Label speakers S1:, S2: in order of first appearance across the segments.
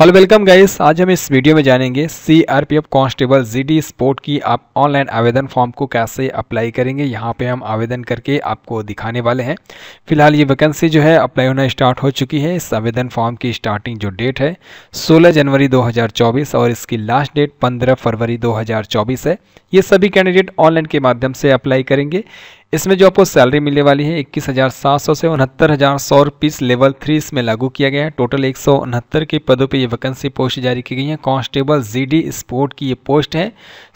S1: hello welcome guys आज हम इस वीडियो में जानेंगे C R P F constable G D sport की आप ऑनलाइन आवेदन फॉर्म को कैसे अप्लाई करेंगे यहाँ पे हम आवेदन करके आपको दिखाने वाले हैं फिलहाल ये वैकेंसी जो है अप्लाई होना स्टार्ट हो चुकी है इस आवेदन फॉर्म की स्टार्टिंग जो डेट है 16 जनवरी 2024 और इसकी लास्ट डेट पंद्रह फरवरी दो है ये सभी कैंडिडेट ऑनलाइन के माध्यम से अप्लाई करेंगे इसमें जो आपको सैलरी मिलने वाली है इक्कीस हज़ार सात सौ से उनहत्तर हज़ार सौ रुपीस लेवल थ्री इसमें लागू किया गया है टोटल एक सौ उनहत्तर के पदों पे ये वैकेंसी पोस्ट जारी की गई है कांस्टेबल जीडी स्पोर्ट की ये पोस्ट है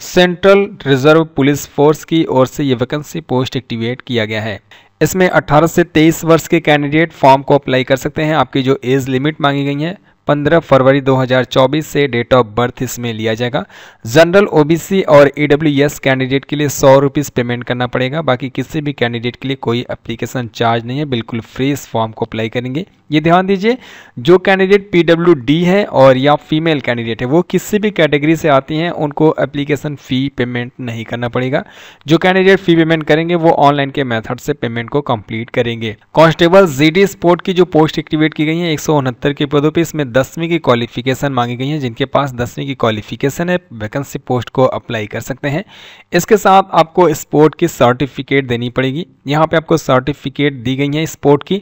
S1: सेंट्रल रिजर्व पुलिस फोर्स की ओर से ये वैकेंसी पोस्ट एक्टिवेट किया गया है इसमें 18 से 23 वर्ष के कैंडिडेट फॉर्म को अप्लाई कर सकते हैं आपकी जो एज लिमिट मांगी गई है 15 फरवरी 2024 से डेट ऑफ बर्थ इसमें लिया जाएगा जनरल ओबीसी और ईडब्ल्यूएस e कैंडिडेट के लिए सौ रुपीज़ पेमेंट करना पड़ेगा बाकी किसी भी कैंडिडेट के लिए कोई एप्लीकेशन चार्ज नहीं है बिल्कुल फ्री इस फॉर्म को अप्लाई करेंगे ये ध्यान दीजिए जो कैंडिडेट पीडब्ल्यूडी है और या फीमेल कैंडिडेट है वो किसी भी कैटेगरी से आती हैं उनको एप्लीकेशन फ़ी पेमेंट नहीं करना पड़ेगा जो कैंडिडेट फ़ी पेमेंट करेंगे वो ऑनलाइन के मेथड से पेमेंट को कंप्लीट करेंगे कांस्टेबल जीडी स्पोर्ट की जो पोस्ट एक्टिवेट की गई है एक के पदों पर इसमें दसवीं की क्वालिफिकेशन मांगी गई है जिनके पास दसवीं की क्वालिफिकेशन है वैकेंसी पोस्ट को अप्लाई कर सकते हैं इसके साथ आपको स्पोर्ट की सर्टिफिकेट देनी पड़ेगी यहाँ पे आपको सर्टिफिकेट दी गई है स्पोर्ट की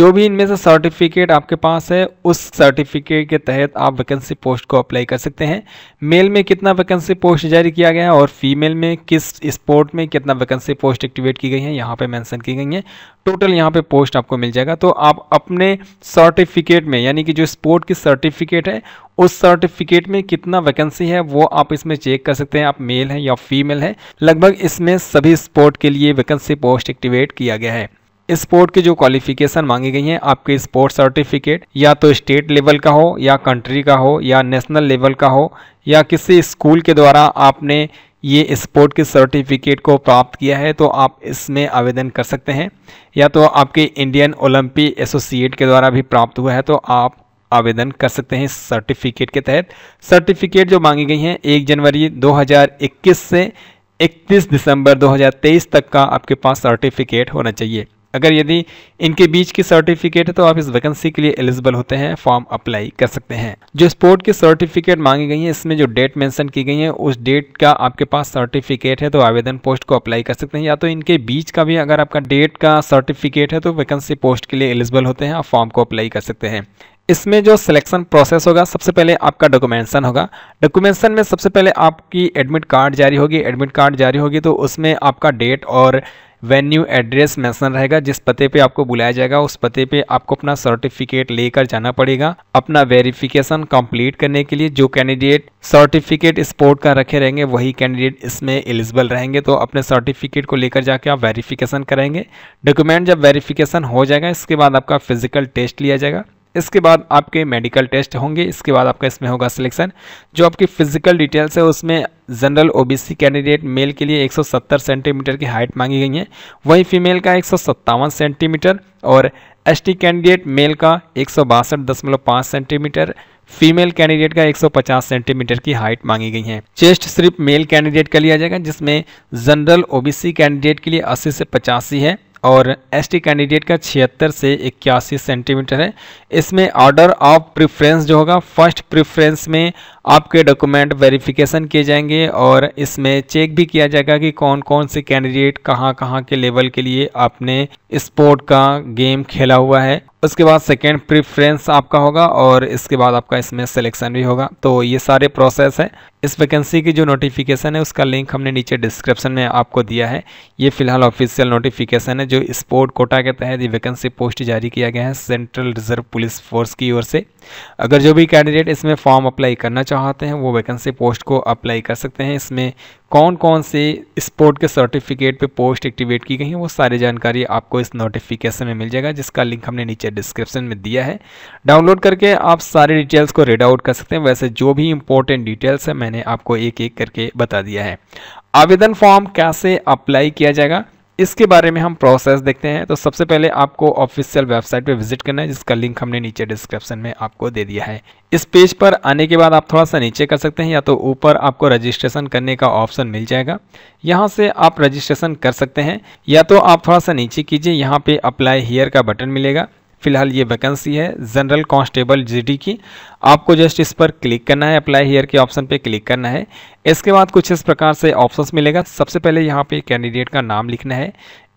S1: जो भी इनमें से सर्टिफिकेट आपके पास है उस सर्टिफिकेट के तहत आप वैकेंसी पोस्ट को अप्लाई कर सकते हैं मेल में कितना वैकेंसी पोस्ट जारी किया गया है और फीमेल में किस स्पोर्ट में कितना वैकेंसी पोस्ट एक्टिवेट की गई है यहाँ पे मैंसन की गई है टोटल यहाँ पे पोस्ट आपको मिल जाएगा तो आप अपने सर्टिफिकेट में यानी कि जो स्पोर्ट आपकी सर्टिफिकेट है उस सर्टिफिकेट में कितना वैकेंसी है वो आप इसमें चेक कर सकते हैं आप मेल हैं या फीमेल हैं लगभग इसमें सभी स्पोर्ट के लिए वैकेंसी पोस्ट एक्टिवेट किया गया है स्पोर्ट की जो क्वालिफिकेशन मांगी गई है आपके स्पोर्ट सर्टिफिकेट या तो स्टेट लेवल का हो या कंट्री का हो या नेशनल लेवल का हो या किसी स्कूल के द्वारा आपने ये स्पोर्ट के सर्टिफिकेट को प्राप्त किया है तो आप इसमें आवेदन कर सकते हैं या तो आपके इंडियन ओलंपिक एसोसिएट के द्वारा भी प्राप्त हुआ है तो आप आवेदन कर सकते हैं सर्टिफिकेट के तहत सर्टिफिकेट जो मांगी गई हैं एक जनवरी 2021 से 31 दिसंबर 2023 तक का आपके पास सर्टिफिकेट होना चाहिए अगर यदि इनके बीच की सर्टिफिकेट है तो आप इस वैकेंसी के लिए एलिजिबल होते हैं फॉर्म अप्लाई कर सकते हैं जो स्पोर्ट की सर्टिफिकेट मांगी गई है इसमें जो डेट मेंशन की गई है उस डेट का आपके पास सर्टिफिकेट है तो आवेदन पोस्ट को अप्लाई कर सकते हैं या तो इनके बीच का भी अगर आपका डेट का सर्टिफिकेट है तो वैकेंसी पोस्ट के लिए एलिजिबल होते हैं आप फॉर्म को अप्लाई कर सकते हैं इसमें जो सिलेक्शन प्रोसेस होगा सबसे पहले आपका डॉक्यूमेंसन होगा डॉक्यूमेंसन में सबसे पहले आपकी एडमिट कार्ड जारी होगी एडमिट कार्ड जारी होगी तो उसमें आपका डेट और वेन्यू एड्रेस मेंशन रहेगा जिस पते पे आपको बुलाया जाएगा उस पते पे आपको अपना सर्टिफिकेट लेकर जाना पड़ेगा अपना वेरिफिकेशन कंप्लीट करने के लिए जो कैंडिडेट सर्टिफिकेट स्पोर्ट का रखे रहेंगे वही कैंडिडेट इसमें एलिजिबल रहेंगे तो अपने सर्टिफिकेट को लेकर जाके आप वेरिफिकेशन करेंगे डॉक्यूमेंट जब वेरिफिकेशन हो जाएगा इसके बाद आपका फिजिकल टेस्ट लिया जाएगा इसके बाद आपके मेडिकल टेस्ट होंगे इसके बाद आपका इसमें होगा सिलेक्शन जो आपकी फिजिकल डिटेल्स है उसमें जनरल ओबीसी कैंडिडेट मेल के लिए 170 सेंटीमीटर की हाइट मांगी गई है वहीं फीमेल का एक सेंटीमीटर और एसटी कैंडिडेट मेल का एक सेंटीमीटर फीमेल कैंडिडेट का 150 सेंटीमीटर की हाइट मांगी गई है चेस्ट सिर्फ मेल कैंडिडेट का लिया जाएगा जिसमें जनरल ओबीसी कैंडिडेट के लिए 80 से पचासी है और एसटी कैंडिडेट का छिहत्तर से इक्यासी सेंटीमीटर है इसमें ऑर्डर ऑफ प्रिफ्रेंस जो होगा फर्स्ट प्रिफ्रेंस में आपके डॉक्यूमेंट वेरिफिकेशन किए जाएंगे और इसमें चेक भी किया जाएगा कि कौन कौन से कैंडिडेट कहाँ कहाँ के लेवल के लिए आपने स्पोर्ट का गेम खेला हुआ है उसके बाद सेकेंड प्रिफ्रेंस आपका होगा और इसके बाद आपका इसमें सिलेक्शन भी होगा तो ये सारे प्रोसेस है इस वैकेंसी की जो नोटिफिकेशन है उसका लिंक हमने नीचे डिस्क्रिप्शन में आपको दिया है ये फिलहाल ऑफिशियल नोटिफिकेशन है जो स्पोर्ट कोटा के तहत ये वैकेंसी पोस्ट जारी किया गया है सेंट्रल रिजर्व पुलिस फोर्स की ओर से अगर जो भी कैंडिडेट इसमें फॉर्म अप्लाई करना चाहते हैं वो वैकेंसी पोस्ट को अप्लाई कर सकते हैं इसमें कौन कौन से स्पोर्ट के सर्टिफिकेट पे पोस्ट एक्टिवेट की गई हैं वो सारी जानकारी आपको इस नोटिफिकेशन में मिल जाएगा जिसका लिंक हमने नीचे डिस्क्रिप्शन में दिया है डाउनलोड करके आप सारे डिटेल्स को रेड आउट कर सकते हैं वैसे जो भी इंपॉर्टेंट डिटेल्स है मैंने आपको एक एक करके बता दिया है आवेदन फॉर्म कैसे अप्लाई किया जाएगा इसके बारे में हम प्रोसेस देखते हैं तो सबसे पहले आपको ऑफिशियल वेबसाइट पे विजिट करना है जिसका लिंक हमने नीचे डिस्क्रिप्शन में आपको दे दिया है इस पेज पर आने के बाद आप थोड़ा सा नीचे कर सकते हैं या तो ऊपर आपको रजिस्ट्रेशन करने का ऑप्शन मिल जाएगा यहाँ से आप रजिस्ट्रेशन कर सकते हैं या तो आप थोड़ा सा नीचे कीजिए यहाँ पे अप्लाई हेयर का बटन मिलेगा फिलहाल ये वैकेंसी है जनरल कांस्टेबल जीडी की आपको जस्ट इस पर क्लिक करना है अप्लाई हेयर के ऑप्शन पे क्लिक करना है इसके बाद कुछ इस प्रकार से ऑप्शंस मिलेगा सबसे पहले यहाँ पे कैंडिडेट का नाम लिखना है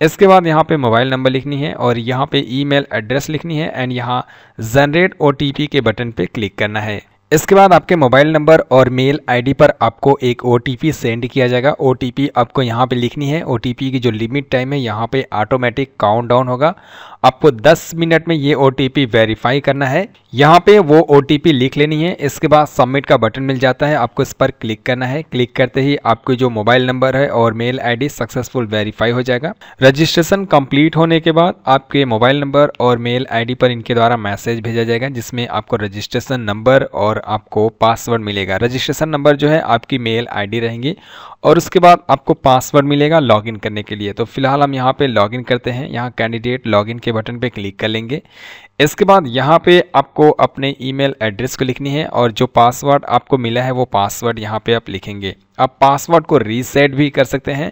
S1: इसके बाद यहाँ पे मोबाइल नंबर लिखनी है और यहाँ पे ईमेल एड्रेस लिखनी है एंड यहाँ जनरेट ओ के बटन पर क्लिक करना है इसके बाद आपके मोबाइल नंबर और मेल आईडी पर आपको एक ओ सेंड किया जाएगा ओ आपको यहाँ पे लिखनी है ओ की जो लिमिट टाइम है यहाँ पे ऑटोमेटिक काउंट डाउन होगा आपको 10 मिनट में ये ओ वेरीफाई करना है यहाँ पे वो ओ लिख लेनी है इसके बाद सबमिट का बटन मिल जाता है आपको इस पर क्लिक करना है क्लिक करते ही आपको जो मोबाइल नंबर है और मेल आईडी सक्सेसफुल वेरीफाई हो जाएगा रजिस्ट्रेशन कंप्लीट होने के बाद आपके मोबाइल नंबर और मेल आईडी पर इनके द्वारा मैसेज भेजा जाएगा जिसमें आपको रजिस्ट्रेशन नंबर और आपको पासवर्ड मिलेगा रजिस्ट्रेशन नंबर जो है आपकी मेल डी रहेंगी और उसके बाद आपको पासवर्ड मिलेगा लॉग करने के लिए तो फिलहाल हम यहाँ पे लॉग करते हैं यहाँ कैंडिडेट लॉग के बटन पे क्लिक कर लेंगे इसके बाद यहाँ पे आपको अपने ईमेल एड्रेस को लिखनी है और जो पासवर्ड आपको मिला है वो पासवर्ड यहाँ पे आप लिखेंगे आप पासवर्ड को रीसेट भी कर सकते हैं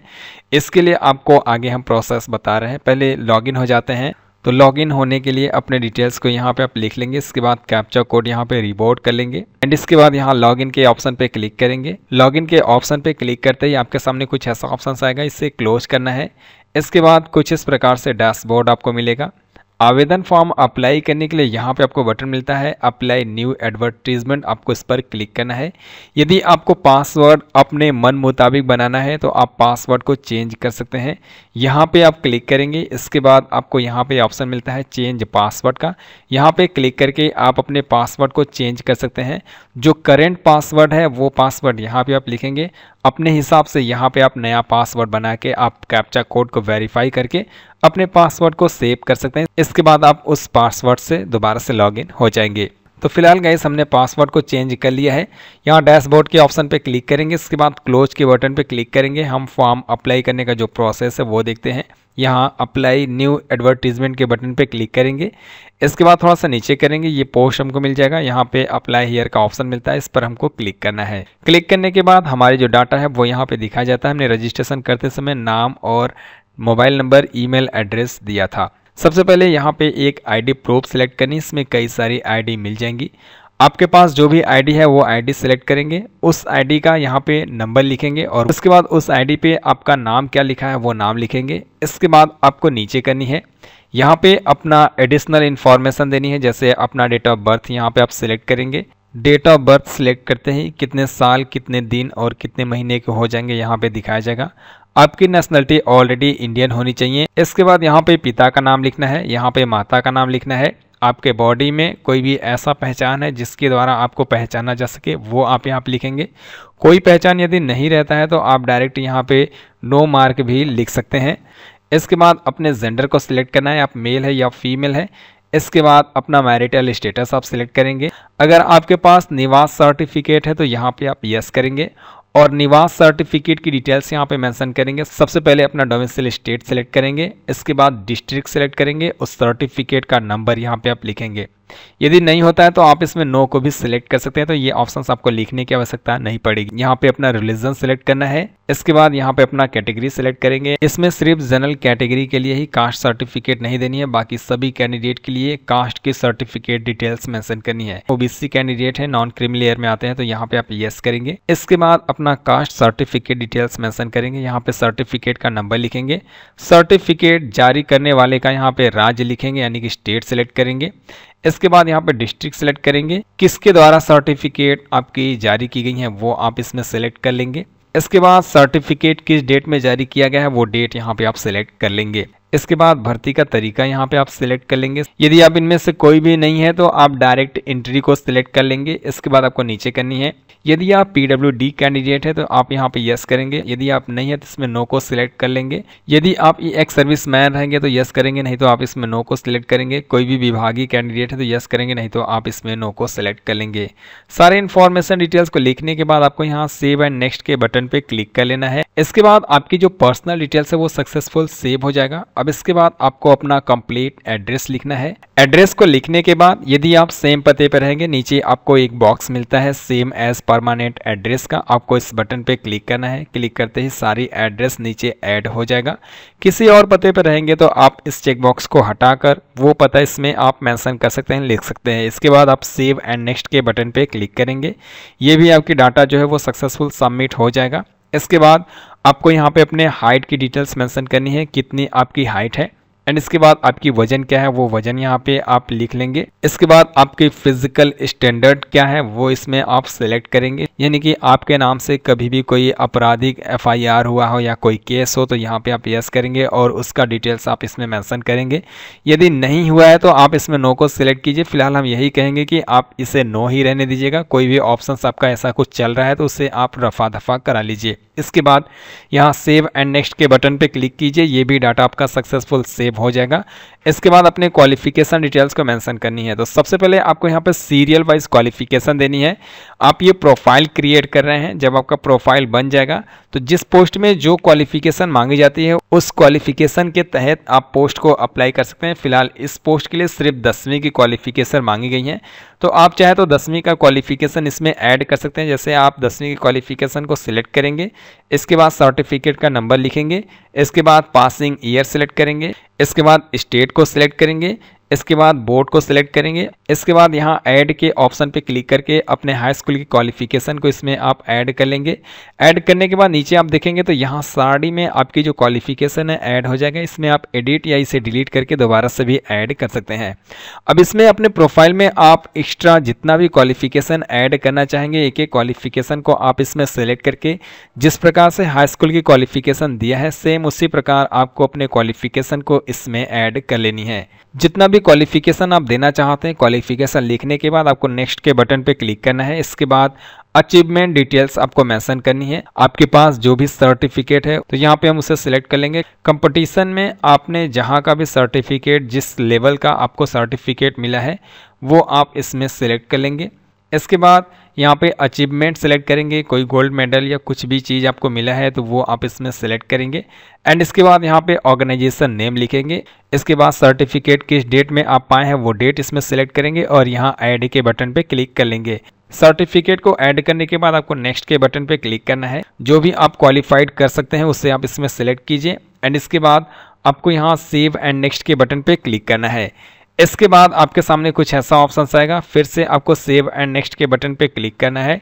S1: इसके लिए आपको आगे हम प्रोसेस बता रहे हैं पहले लॉगिन हो जाते हैं तो लॉगिन होने के लिए अपने डिटेल्स को यहाँ पे आप लिख लेंगे इसके बाद कैप्चा कोड यहाँ पे रिबोर्ड कर लेंगे एंड इसके बाद यहाँ लॉगिन के ऑप्शन पे क्लिक करेंगे लॉगिन के ऑप्शन पे क्लिक करते ही आपके सामने कुछ ऐसा ऑप्शन आएगा इसे क्लोज करना है इसके बाद कुछ इस प्रकार से डैशबोर्ड आपको मिलेगा आवेदन फॉर्म अप्लाई करने के लिए यहाँ पे आपको बटन मिलता है अप्लाई न्यू एडवर्टीजमेंट आपको इस पर क्लिक करना है यदि आपको पासवर्ड अपने मन मुताबिक बनाना है तो आप पासवर्ड को चेंज कर सकते हैं यहाँ पे आप क्लिक करेंगे इसके बाद आपको यहाँ पे ऑप्शन मिलता है चेंज पासवर्ड का यहाँ पे क्लिक करके आप अपने पासवर्ड को चेंज कर सकते हैं जो करेंट पासवर्ड है वो पासवर्ड यहाँ पर आप लिखेंगे अपने हिसाब से यहाँ पर आप नया पासवर्ड बना के आप कैप्चा कोड को वेरीफाई करके अपने पासवर्ड को सेव कर सकते हैं इस इसके बाद आप उस पासवर्ड से दोबारा से लॉगिन हो जाएंगे तो फिलहाल गए हमने पासवर्ड को चेंज कर लिया है यहाँ डैशबोर्ड के ऑप्शन पे क्लिक करेंगे इसके बाद क्लोज के बटन पे क्लिक करेंगे हम फॉर्म अप्लाई करने का जो प्रोसेस है वो देखते हैं यहाँ अप्लाई न्यू एडवर्टीजमेंट के बटन पे क्लिक करेंगे इसके बाद थोड़ा सा नीचे करेंगे ये पोस्ट हमको मिल जाएगा यहाँ पे अप्लाई हेयर का ऑप्शन मिलता है इस पर हमको क्लिक करना है क्लिक करने के बाद हमारे जो डाटा है वो यहाँ पे दिखाया जाता है हमने रजिस्ट्रेशन करते समय नाम और मोबाइल नंबर ईमेल एड्रेस दिया था सबसे पहले यहाँ पे एक आईडी प्रूफ सेलेक्ट करनी इसमें कई सारी आईडी मिल जाएंगी आपके पास जो भी आईडी है वो आईडी सेलेक्ट करेंगे उस आईडी का यहाँ पे नंबर लिखेंगे और उसके बाद उस आईडी पे आपका नाम क्या लिखा है वो नाम लिखेंगे इसके बाद आपको नीचे करनी है यहाँ पे अपना एडिशनल इन्फॉर्मेशन देनी है जैसे अपना डेट ऑफ बर्थ यहाँ पे आप सिलेक्ट करेंगे डेट ऑफ बर्थ सिलेक्ट करते ही कितने साल कितने दिन और कितने महीने के हो जाएंगे यहाँ पे दिखाया जाएगा आपकी नेशनलिटी ऑलरेडी इंडियन होनी चाहिए इसके बाद यहाँ पे पिता का नाम लिखना है यहाँ पे माता का नाम लिखना है आपके बॉडी में कोई भी ऐसा पहचान है जिसके द्वारा आपको पहचाना जा सके वो आप यहाँ लिखेंगे कोई पहचान यदि नहीं रहता है तो आप डायरेक्ट यहाँ पे नो मार्क भी लिख सकते हैं इसके बाद अपने जेंडर को सिलेक्ट करना है आप मेल है या फीमेल है इसके बाद अपना मैरिटल स्टेटस आप सिलेक्ट करेंगे अगर आपके पास निवास सर्टिफिकेट है तो यहाँ पे आप यस करेंगे और निवास सर्टिफिकेट की डिटेल्स यहाँ पे मेंशन करेंगे सबसे पहले अपना डोमेसिल स्टेट सेलेक्ट करेंगे इसके बाद डिस्ट्रिक्ट सेलेक्ट करेंगे उस सर्टिफिकेट का नंबर यहाँ पे आप लिखेंगे यदि नहीं होता है तो आप इसमें नो को भी सिलेक्ट कर सकते हैं तो ये ऑप्शन आपको लिखने की आवश्यकता नहीं पड़ेगी यहाँ पे अपना रिलीजन सिलेक्ट करना है इसके बाद यहाँ पे अपना कैटेगरी सिलेक्ट करेंगे इसमें सिर्फ जनरल कैटेगरी के लिए ही कास्ट सर्टिफिकेट नहीं देनी है बाकी सभी कैंडिडेट के लिए कास्ट की सर्टिफिकेट डिटेल्स मेंशन करनी है ओबीसी कैंडिडेट है नॉन क्रिमिनल एयर में आते हैं तो यहाँ पे आप येस करेंगे इसके बाद अपना कास्ट सर्टिफिकेट डिटेल्स मेंशन करेंगे यहाँ पे सर्टिफिकेट का नंबर लिखेंगे सर्टिफिकेट जारी करने वाले का यहाँ पे राज्य लिखेंगे यानी कि स्टेट सिलेक्ट करेंगे इसके बाद यहाँ पे डिस्ट्रिक्ट सेलेक्ट करेंगे किसके द्वारा सर्टिफिकेट आपकी जारी की गई है वो आप इसमें सेलेक्ट कर लेंगे इसके बाद सर्टिफिकेट किस डेट में जारी किया गया है वो डेट यहाँ पे आप सिलेक्ट कर लेंगे इसके बाद भर्ती का तरीका यहाँ पे आप सिलेक्ट कर लेंगे यदि आप इनमें से कोई भी नहीं है तो आप डायरेक्ट एंट्री को सिलेक्ट कर लेंगे इसके बाद आपको नीचे करनी है यदि आप पीडब्ल्यू कैंडिडेट है तो आप यहाँ पे यस करेंगे यदि आप नहीं है तो इसमें नो को सिलेक्ट कर लेंगे यदि आप एक्स सर्विस मैन रहेंगे तो यस करेंगे नहीं तो आप इसमें नो को सिलेक्ट करेंगे कोई भी विभागीय कैंडिडेट है तो यस करेंगे नहीं तो आप इसमें नो को सिलेक्ट कर लेंगे सारे इन्फॉर्मेशन डिटेल्स को लिखने के बाद आपको यहाँ सेव एंड नेक्स्ट के बटन पर क्लिक कर लेना है इसके बाद आपकी जो पर्सनल डिटेल्स है वो सक्सेसफुल सेव हो जाएगा अब इसके बाद आपको अपना कंप्लीट एड्रेस लिखना है एड्रेस को लिखने के बाद यदि आप सेम पते पर रहेंगे नीचे आपको एक बॉक्स मिलता है सेम एज परमानेंट एड्रेस का आपको इस बटन पे क्लिक करना है क्लिक करते ही सारी एड्रेस नीचे ऐड हो जाएगा किसी और पते पर रहेंगे तो आप इस चेकबॉक्स को हटाकर वो पता इसमें आप मैंसन कर सकते हैं लिख सकते हैं इसके बाद आप सेव एंड नेक्स्ट के बटन पर क्लिक करेंगे ये भी आपकी डाटा जो है वो सक्सेसफुल सबमिट हो जाएगा इसके बाद आपको यहाँ पे अपने हाइट की डिटेल्स मेंशन करनी है कितनी आपकी हाइट है एंड इसके बाद आपकी वजन क्या है वो वजन यहाँ पे आप लिख लेंगे इसके बाद आपके फिजिकल स्टैंडर्ड क्या है वो इसमें आप सेलेक्ट करेंगे यानी कि आपके नाम से कभी भी कोई आपराधिक एफआईआर हुआ हो या कोई केस हो तो यहाँ पे आप यस करेंगे और उसका डिटेल्स आप इसमें मेंशन करेंगे यदि नहीं हुआ है तो आप इसमें नो को सिलेक्ट कीजिए फिलहाल हम यही कहेंगे कि आप इसे नो ही रहने दीजिएगा कोई भी ऑप्शन आपका ऐसा कुछ चल रहा है तो उसे आप रफा दफा करा लीजिए इसके बाद यहाँ सेव एंड नेक्स्ट के बटन पर क्लिक कीजिए ये भी डाटा आपका सक्सेसफुल सेव सेव हो जाएगा इसके बाद अपने क्वालिफिकेशन डिटेल्स को मेंशन करनी है तो सबसे पहले आपको यहाँ पर सीरियल वाइज क्वालिफिकेशन देनी है आप ये प्रोफाइल क्रिएट कर रहे हैं जब आपका प्रोफाइल बन जाएगा तो जिस पोस्ट में जो क्वालिफिकेशन मांगी जाती है उस क्वालिफिकेशन के तहत आप पोस्ट को अप्लाई कर सकते हैं फिलहाल इस पोस्ट के लिए सिर्फ दसवीं की क्वालिफिकेशन मांगी गई है तो आप चाहे तो दसवीं का क्वालिफिकेशन इसमें ऐड कर सकते हैं जैसे आप दसवीं की क्वालिफिकेशन को सिलेक्ट करेंगे इसके बाद सर्टिफिकेट का नंबर लिखेंगे इसके बाद पासिंग ईयर सिलेक्ट करेंगे इसके बाद स्टेट को सिलेक्ट करेंगे इसके बाद बोर्ड को सिलेक्ट करेंगे इसके बाद यहाँ ऐड के ऑप्शन पे क्लिक करके अपने हाई स्कूल की क्वालिफिकेशन को इसमें आप ऐड कर लेंगे ऐड करने के बाद नीचे आप देखेंगे तो यहाँ साड़ी में आपकी जो क्वालिफिकेशन है ऐड हो जाएगा इसमें आप एडिट या इसे डिलीट करके दोबारा से भी ऐड कर सकते हैं अब इसमें अपने प्रोफाइल में आप एक्स्ट्रा जितना भी क्वालिफिकेशन ऐड करना चाहेंगे एक एक क्वालिफिकेशन को आप इसमें सेलेक्ट करके जिस प्रकार से हाई स्कूल की क्वालिफिकेशन दिया है सेम उसी प्रकार आपको अपने क्वालिफिकेशन को इसमें ऐड कर लेनी है जितना भी भी क्वालिफिकेशन आप देना चाहते हैं क्वालिफिकेशन लिखने के बाद आपको नेक्स्ट के बटन पे क्लिक करना है इसके बाद अचीवमेंट डिटेल्स आपको मेंशन करनी है आपके पास जो भी सर्टिफिकेट है तो यहाँ पे हम उसे सिलेक्ट कर लेंगे कंपटीशन में आपने जहाँ का भी सर्टिफिकेट जिस लेवल का आपको सर्टिफिकेट मिला है वो आप इसमें सिलेक्ट कर लेंगे इसके बाद यहाँ पे अचीवमेंट सेलेक्ट करेंगे कोई गोल्ड मेडल या कुछ भी चीज़ आपको मिला है तो वो आप इसमें सेलेक्ट करेंगे एंड इसके बाद यहाँ पे ऑर्गेनाइजेशन नेम लिखेंगे इसके बाद सर्टिफिकेट किस डेट में आप पाए हैं वो डेट इसमें सेलेक्ट करेंगे और यहाँ ऐड के बटन पे क्लिक कर लेंगे सर्टिफिकेट को ऐड करने के बाद आपको नेक्स्ट के बटन पर क्लिक करना है जो भी आप क्वालिफाइड कर सकते हैं उसे आप इसमें सेलेक्ट कीजिए एंड इसके बाद आपको यहाँ सेव एंड नेक्स्ट के बटन पर क्लिक करना है इसके बाद आपके सामने कुछ ऐसा ऑप्शन आएगा फिर से आपको सेव एंड नेक्स्ट के बटन पे क्लिक करना है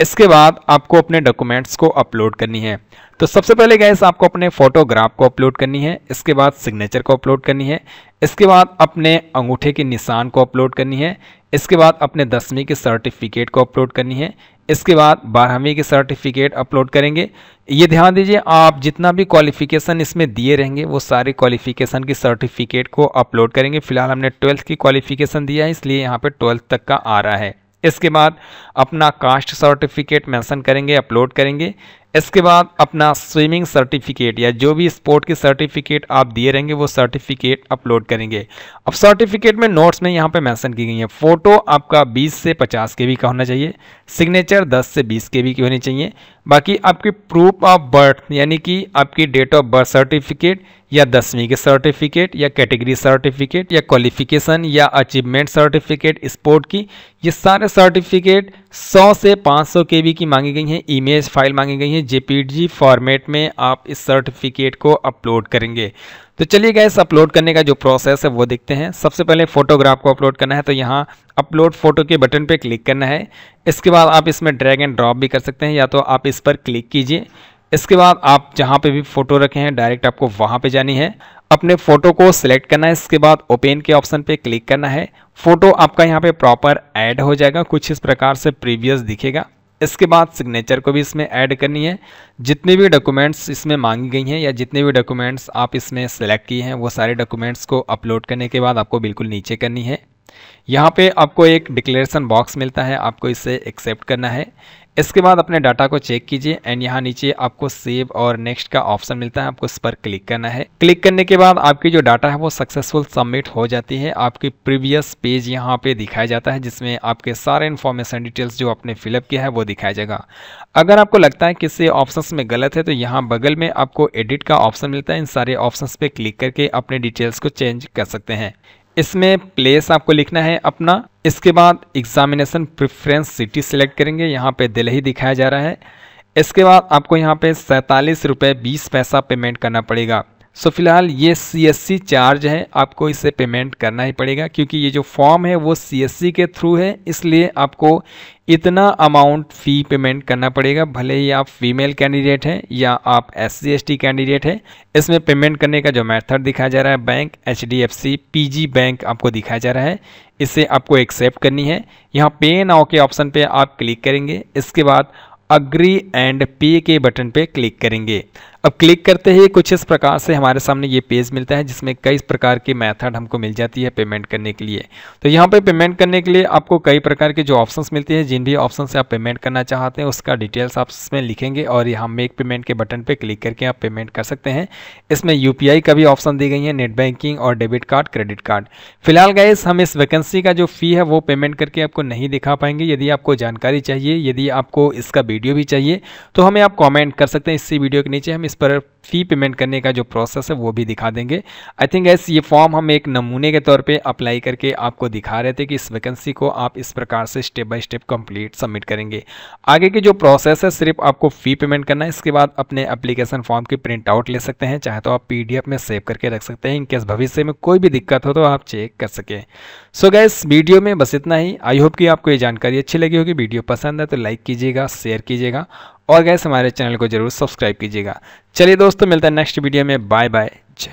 S1: इसके बाद आपको अपने डॉक्यूमेंट्स को अपलोड करनी है तो सबसे पहले गैस आपको अपने फोटोग्राफ को अपलोड करनी है इसके बाद सिग्नेचर को अपलोड करनी है इसके बाद अपने अंगूठे के निशान को अपलोड करनी है इसके बाद अपने दसवीं के सर्टिफिकेट को अपलोड करनी है इसके बाद बारहवीं के सर्टिफिकेट अपलोड करेंगे ये ध्यान दीजिए आप जितना भी क्वालिफिकेशन इसमें दिए रहेंगे वो सारे क्वालिफिकेशन की सर्टिफिकेट को अपलोड करेंगे फिलहाल हमने ट्वेल्थ की क्वालिफिकेशन दिया है इसलिए यहाँ पे ट्वेल्थ तक का आ रहा है इसके बाद अपना कास्ट सर्टिफिकेट मेंशन करेंगे अपलोड करेंगे इसके बाद अपना स्विमिंग सर्टिफिकेट या जो भी स्पोर्ट की सर्टिफिकेट आप दिए रहेंगे वो सर्टिफिकेट अपलोड करेंगे अब सर्टिफिकेट में नोट्स में यहाँ पे मेंशन की गई है फ़ोटो आपका 20 से 50 के बी का होना चाहिए सिग्नेचर 10 से 20 के बी की होनी चाहिए बाकी आपके प्रूफ ऑफ बर्थ यानी कि आपकी डेट ऑफ बर्थ सर्टिफिकेट या दसवीं के सर्टिफिकेट या कैटेगरी सर्टिफिकेट या क्वालिफिकेशन या अचीवमेंट सर्टिफिकेट स्पोर्ट की ये सारे सर्टिफिकेट 100 से 500 सौ के बी की मांगी गई हैं इमेज फाइल मांगी गई हैं जेपीजी फॉर्मेट में आप इस सर्टिफिकेट को अपलोड करेंगे तो चलिए गैस अपलोड करने का जो प्रोसेस है वो देखते हैं सबसे पहले फोटोग्राफ को अपलोड करना है तो यहाँ अपलोड फोटो के बटन पे क्लिक करना है इसके बाद आप इसमें ड्रैग एंड ड्रॉप भी कर सकते हैं या तो आप इस पर क्लिक कीजिए इसके बाद आप जहाँ पे भी फ़ोटो रखे हैं डायरेक्ट आपको वहाँ पे जानी है अपने फ़ोटो को सिलेक्ट करना है इसके बाद ओपन के ऑप्शन पे क्लिक करना है फ़ोटो आपका यहाँ पे प्रॉपर ऐड हो जाएगा कुछ इस प्रकार से प्रीवियस दिखेगा इसके बाद सिग्नेचर को भी इसमें ऐड करनी है जितने भी डॉक्यूमेंट्स इसमें मांगी गई हैं या जितने भी डॉक्यूमेंट्स आप इसमें सेलेक्ट किए हैं वो सारे डॉक्यूमेंट्स को अपलोड करने के बाद आपको बिल्कुल नीचे करनी है यहाँ पे आपको एक डिक्लेरेशन बॉक्स मिलता है आपको इसे एक्सेप्ट करना है इसके बाद अपने डाटा को चेक कीजिए एंड यहाँ नीचे आपको सेव और नेक्स्ट का ऑप्शन मिलता है आपको इस पर क्लिक करना है क्लिक करने के बाद आपकी जो डाटा है वो सक्सेसफुल सबमिट हो जाती है आपकी प्रीवियस पेज यहाँ पे दिखाया जाता है जिसमें आपके सारे इन्फॉर्मेशन डिटेल्स जो आपने फिलअप किया है वो दिखाया जाएगा अगर आपको लगता है किसी ऑप्शन में गलत है तो यहाँ बगल में आपको एडिट का ऑप्शन मिलता है इन सारे ऑप्शन पर क्लिक करके अपने डिटेल्स को चेंज कर सकते हैं इसमें प्लेस आपको लिखना है अपना इसके बाद एग्जामिनेशन प्रिफ्रेंस सिटी सिलेक्ट करेंगे यहाँ पे दिल्ली दिखाया जा रहा है इसके बाद आपको यहाँ पे सैंतालीस रुपये बीस पैसा पेमेंट करना पड़ेगा सो फिलहाल ये सी चार्ज है आपको इसे पेमेंट करना ही पड़ेगा क्योंकि ये जो फॉर्म है वो सी के थ्रू है इसलिए आपको इतना अमाउंट फ़ी पेमेंट करना पड़ेगा भले ही आप फीमेल कैंडिडेट हैं या आप एस सी कैंडिडेट हैं इसमें पेमेंट करने का जो मेथड दिखाया जा रहा है bank H D F C P G bank आपको दिखाया जा रहा है इसे आपको एक्सेप्ट करनी है यहाँ पे नाव के ऑप्शन पे आप क्लिक करेंगे इसके बाद अग्री एंड पे के बटन पे क्लिक करेंगे अब क्लिक करते ही कुछ इस प्रकार से हमारे सामने ये पेज मिलता है जिसमें कई प्रकार की मैथड हमको मिल जाती है पेमेंट करने के लिए तो यहाँ पे पेमेंट करने के लिए आपको कई प्रकार के जो ऑप्शंस मिलते हैं जिन भी ऑप्शन से आप पेमेंट करना चाहते हैं उसका डिटेल्स आप इसमें लिखेंगे और यहाँ मेक पेमेंट के बटन पर क्लिक करके आप पेमेंट कर सकते हैं इसमें यू का भी ऑप्शन दी गई है नेट बैंकिंग और डेबिट कार्ड क्रेडिट कार्ड फिलहाल गए हम इस वैकेंसी का जो फ़ी है वो पेमेंट करके आपको नहीं दिखा पाएंगे यदि आपको जानकारी चाहिए यदि आपको इसका वीडियो भी चाहिए तो हमें आप कॉमेंट कर सकते हैं इसी वीडियो के नीचे हम इस पर फ़ी पेमेंट करने का जो प्रोसेस है वो भी दिखा देंगे आई थिंक एस ये फॉर्म हम एक नमूने के तौर पे अप्लाई करके आपको दिखा रहे थे कि इस वैकेंसी को आप इस प्रकार से step by step complete submit करेंगे आगे की जो प्रोसेस है सिर्फ आपको फ़ी पेमेंट करना है इसके बाद अपने अप्लीकेशन फॉर्म की प्रिंट आउट ले सकते हैं चाहे तो आप पी में सेव करके रख सकते हैं इनकेस भविष्य में कोई भी दिक्कत हो तो आप चेक कर सकें सो गैस वीडियो में बस इतना ही आई होप कि आपको ये जानकारी अच्छी लगी होगी वीडियो पसंद है तो लाइक कीजिएगा शेयर कीजिएगा और गैस हमारे चैनल को जरूर सब्सक्राइब कीजिएगा चलिए दोस्तों मिलता है नेक्स्ट वीडियो में बाय बाय जय